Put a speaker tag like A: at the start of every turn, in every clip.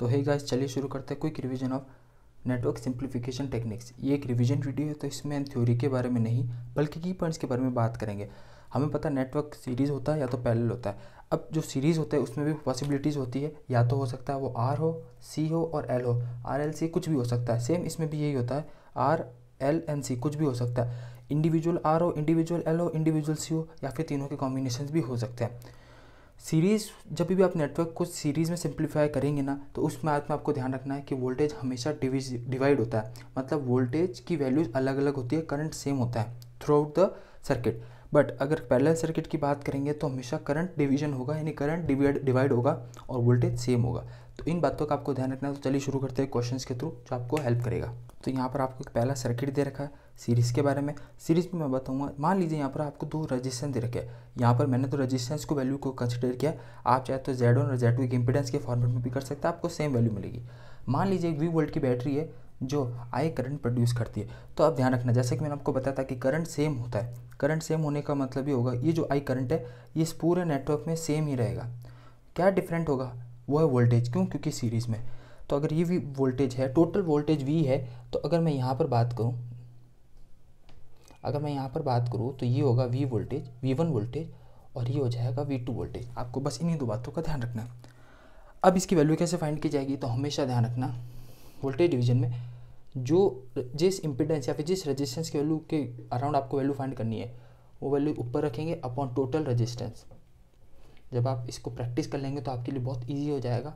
A: तो है गाइस चलिए शुरू करते हैं quick revision of network simplification techniques ये एक रिवीजन वीडियो है तो इसमें हम थ्योरी के बारे में नहीं बल्कि की पॉइंट्स के बारे में बात करेंगे हमें पता नेटवर्क सीरीज़ होता है या तो पैरेलल होता है अब जो सीरीज़ होता है उसमें भी पॉसिबिलिटीज़ होती है या तो हो सकता है वो आर हो सी हो और एल हो आर एल सी कुछ भी हो सकता है सेम इसमें भी यही होता है आर एल एन सी कुछ भी हो सकता है इंडिविजुअल आर हो इंडिविजुअल एल हो इंडिविजुअल सी हो या फिर तीनों के कॉम्बिनेशन भी हो सकते हैं सीरीज़ जब भी आप नेटवर्क को सीरीज़ में सिंप्लीफाई करेंगे ना तो उसमें में आपको ध्यान रखना है कि वोल्टेज हमेशा डिवाइड होता है मतलब वोल्टेज की वैल्यूज अलग अलग होती है करंट सेम होता है throughout the circuit but अगर पैरेलल सर्किट की बात करेंगे तो हमेशा करंट डिवीजन होगा यानी करंट डिवाइड डिवाइड होगा और वोल्टेज सेम होगा तो इन बातों का आपको ध्यान रखना है तो चलिए शुरू करते हैं क्वेश्चंस के थ्रू जो आपको हेल्प करेगा तो यहाँ पर आपको एक पहला सर्किट दे रखा है सीरीज़ के बारे में सीरीज़ में मैं बताऊँगा मान लीजिए यहाँ पर आपको दो रजिस्टेंस दे रखे हैं यहाँ पर मैंने तो रजिस्टेंस को वैल्यू को कंसिडर किया आप चाहे तो जेड और जेड एक इम्पिडेंस के फॉर्मेट में भी कर सकते हैं आपको सेम वैल्यू मिलेगी मान लीजिए एक वी वोल्ट की बैटरी है जो आई करंट प्रोड्यूस करती है तो आप ध्यान रखना जैसे कि मैंने आपको बताया था कि करंट सेम होता है करंट सेम होने का मतलब ये होगा ये जो आई करंट है ये इस पूरे नेटवर्क में सेम ही रहेगा क्या डिफरेंट होगा वो है वोल्टेज क्यों क्योंकि सीरीज़ में तो अगर ये भी वोल्टेज है टोटल वोल्टेज वी है तो अगर मैं यहाँ पर बात करूँ अगर मैं यहाँ पर बात करूँ तो ये होगा V voltage V one voltage और ये हो जाएगा वी टू वोल्टेज आपको बस इन्हीं दो बातों का ध्यान रखना है अब इसकी वैल्यू कैसे फाइंड की जाएगी तो हमेशा ध्यान रखना वोल्टेज डिवीजन में जो जिस इम्पिडेंस या फिर जिस रजिस्टेंस की वैल्यू के अराउंड आपको वैल्यू फाइंड करनी है वो वैल्यू ऊपर रखेंगे अपॉन टोटल रजिस्टेंस जब आप इसको प्रैक्टिस कर लेंगे तो आपके लिए बहुत ईजी हो जाएगा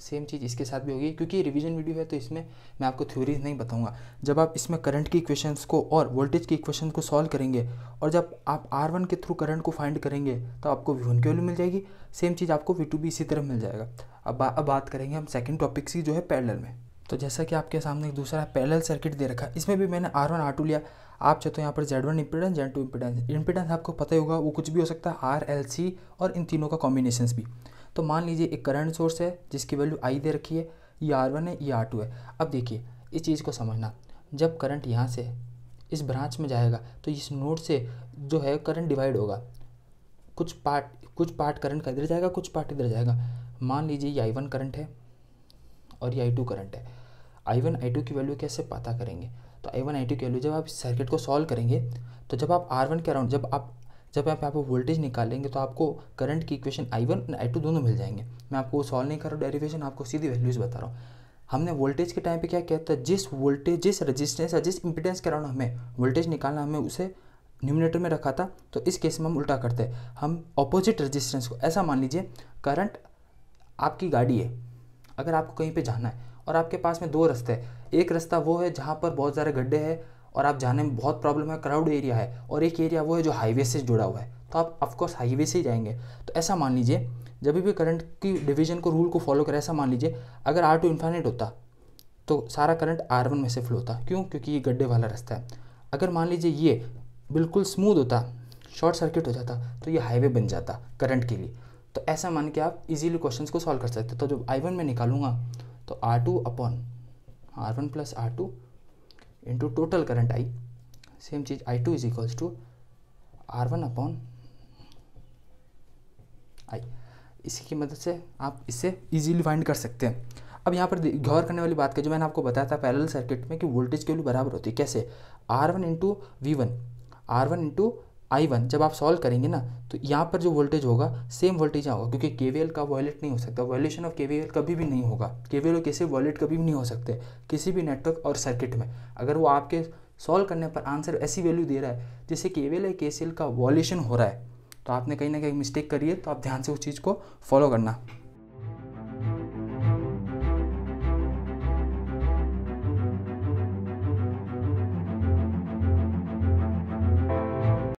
A: सेम चीज़ इसके साथ भी होगी क्योंकि रिवीजन वीडियो है तो इसमें मैं आपको थ्योरीज नहीं बताऊंगा जब आप इसमें करंट की इक्वेशंस को और वोल्टेज की इक्वेशन को सॉल्व करेंगे और जब आप आर वन के थ्रू करंट को फाइंड करेंगे तो आपको वी वन की वैल्यू मिल जाएगी सेम चीज़ आपको वी टू भी इसी तरह मिल जाएगा अब बा, अब बात करेंगे हम सेकेंड टॉपिक की जो है पैरल में तो जैसा कि आपके सामने एक दूसरा पैरल सर्किट दे रखा है इसमें भी मैंने आर वन आर टू लिया आप चाहते हो तो यहाँ पर Z one impedance Z two impedance impedance आपको पता ही होगा वो कुछ भी हो सकता है आर एल सी और इन तीनों का कॉम्बिनेशन भी तो मान लीजिए एक करंट सोर्स है जिसकी वैल्यू आई दे रखी है ये आर वन है ये आर टू है अब देखिए इस चीज़ को समझना जब करंट यहाँ से इस ब्रांच में जाएगा तो इस नोड से जो है करंट डिवाइड होगा कुछ पार्ट कुछ पार्ट करंट का इधर जाएगा कुछ पार्ट इधर जाएगा मान लीजिए ये आई वन करंट है और ये आई टू करंट है आई वन आई टू की वैल्यू कैसे पता करेंगे तो आई वन आई टू की वैल्यू जब आप सर्किट को सॉल्व करेंगे तो जब आप आर वन के अराउंड जब आप जब यहाँ पे आप वोल्टेज निकालेंगे तो आपको करंट की equation I one I two दोनों मिल जाएंगे मैं आपको सॉल्व नहीं कर रहा डेरिवेशन आपको सीधी वैल्यूज़ बता रहा हूँ हमने वोल्टेज के टाइम पे क्या किया था जिस वोल्टेज जिस रजिस्टेंस या जिस इंपेडेंस के अराउंड हमें वोल्टेज निकालना हमें उसे न्यूमिनेटर में रखा था तो इस केस में हम उल्टा करते हैं हम ऑपोजिट रजिस्टेंस को ऐसा मान लीजिए करंट आपकी गाड़ी है अगर आपको कहीं पर जाना है और आपके पास में दो रास्ते हैं एक रास्ता वो है जहाँ पर बहुत सारे गड्ढे हैं और आप जाने में बहुत प्रॉब्लम है क्राउड एरिया है और एक एरिया वो है जो हाईवे से जुड़ा हुआ है तो आप ऑफकोर्स हाईवे से ही जाएंगे तो ऐसा मान लीजिए जब भी करंट की डिवीजन को रूल को फॉलो करें ऐसा मान लीजिए अगर आर टू इन्फाइनेट होता तो सारा करंट आर वन में से फ्लो होता क्यों क्योंकि ये गड्ढे वाला रास्ता है अगर मान लीजिए ये बिल्कुल स्मूथ होता शॉर्ट सर्किट हो जाता तो ये हाईवे बन जाता करंट के लिए तो ऐसा मान के आप इजीली क्वेश्चंस को सॉल्व कर सकते हो तो जब आई वन में निकालूंगा तो R two upon R one plus R two into total current I same चीज I two is equals to R one upon I इसी की मदद से आप इसे इजीली फाइंड कर सकते हैं अब यहाँ पर गौर करने वाली बात का जो मैंने आपको बताया था पैरल सर्किट में कि वोल्टेज के लिए बराबर होती है कैसे R one into V one R one into I one जब आप सॉल्व करेंगे ना तो यहाँ पर जो वोल्टेज होगा सेम वोल्टेज यहाँ होगा क्योंकि एल का वॉलेट नहीं हो सकता वॉल्यूशन ऑफ एल कभी भी नहीं होगा केवीएल और कैसे वॉलेट कभी भी नहीं हो सकते किसी भी नेटवर्क और सर्किट में अगर वो आपके सॉल्व करने पर आंसर ऐसी वैल्यू दे रहा है जैसे एल या के का वॉल्यूशन हो रहा है तो आपने कहीं ना कहीं मिस्टेक करी है तो आप ध्यान से उस चीज़ को फॉलो करना